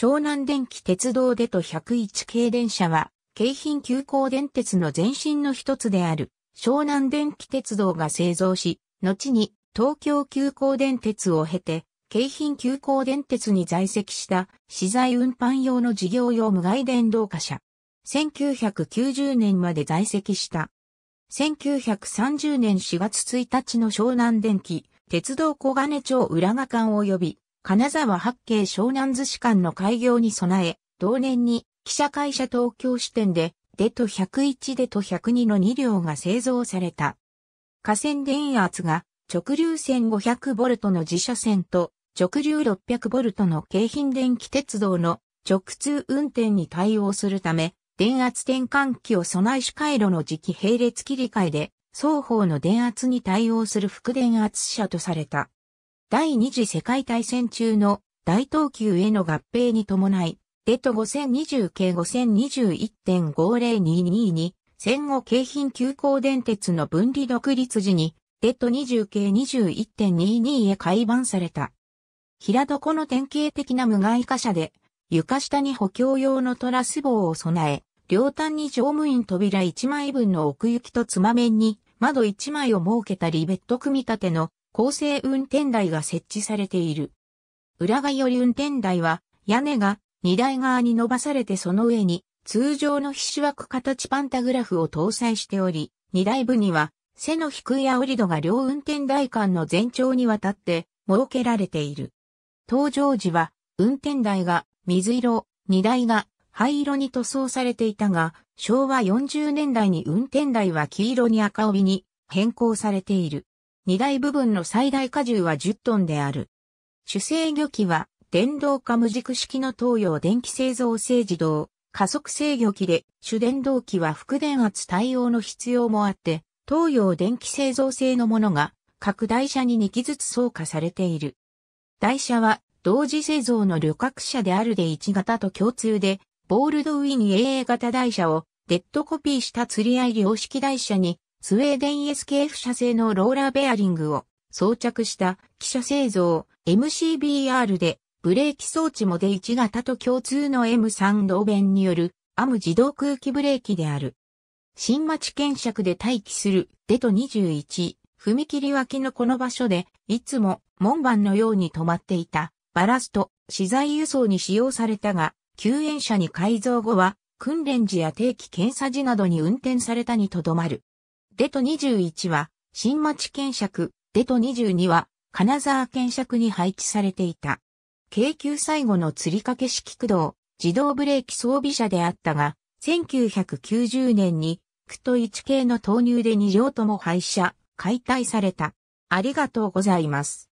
湘南電気鉄道でと101系電車は、京浜急行電鉄の前身の一つである、湘南電気鉄道が製造し、後に東京急行電鉄を経て、京浜急行電鉄に在籍した資材運搬用の事業用無害電動化車。1990年まで在籍した。1930年4月1日の湘南電気、鉄道小金町浦賀間及び金沢八景湘南図書館の開業に備え、同年に記者会社東京支店で、デト101デト102の2両が製造された。河川電圧が直流線 500V の自社線と直流 600V の京浜電気鉄道の直通運転に対応するため、電圧転換器を備え主回路の磁気並列切り替えで、双方の電圧に対応する副電圧車とされた。第二次世界大戦中の大東急への合併に伴い、デト5020系5 0 2 1 5 0 2 2に、戦後京浜急行電鉄の分離独立時に、デト20系21.22へ改版された。平床の典型的な無害貨車で、床下に補強用のトラス棒を備え、両端に乗務員扉1枚分の奥行きとつま面に窓1枚を設けたリベット組み立ての構成運転台が設置されている。裏側より運転台は、屋根が荷台側に伸ばされてその上に通常の皮脂枠形パンタグラフを搭載しており、荷台部には背の低い煽り戸が両運転台間の全長にわたって設けられている。搭乗時は運転台が水色、荷台が灰色に塗装されていたが、昭和40年代に運転台は黄色に赤帯に変更されている。荷台部分の最大荷重は10トンである。主制御機は、電動化無軸式の東洋電気製造製自動、加速制御機で、主電動機は副電圧対応の必要もあって、東洋電気製造製のものが、各台車に2機ずつ装加されている。台車は、同時製造の旅客車であるで1型と共通で、ボールドウィン AA 型台車をデッドコピーした釣り合い量式台車にスウェーデン SKF 社製のローラーベアリングを装着した汽車製造 MCBR でブレーキ装置モデ1型と共通の M3 同弁によるアム自動空気ブレーキである。新町検釈で待機するデト21踏切脇のこの場所でいつも門番のように止まっていたバラスト資材輸送に使用されたが救援車に改造後は訓練時や定期検査時などに運転されたにとどまる。デト21は、新町建尺、デト22は、金沢建尺に配置されていた。京急最後の吊り掛け式駆動、自動ブレーキ装備車であったが、1990年に、区と1系の投入で2両とも廃車、解体された。ありがとうございます。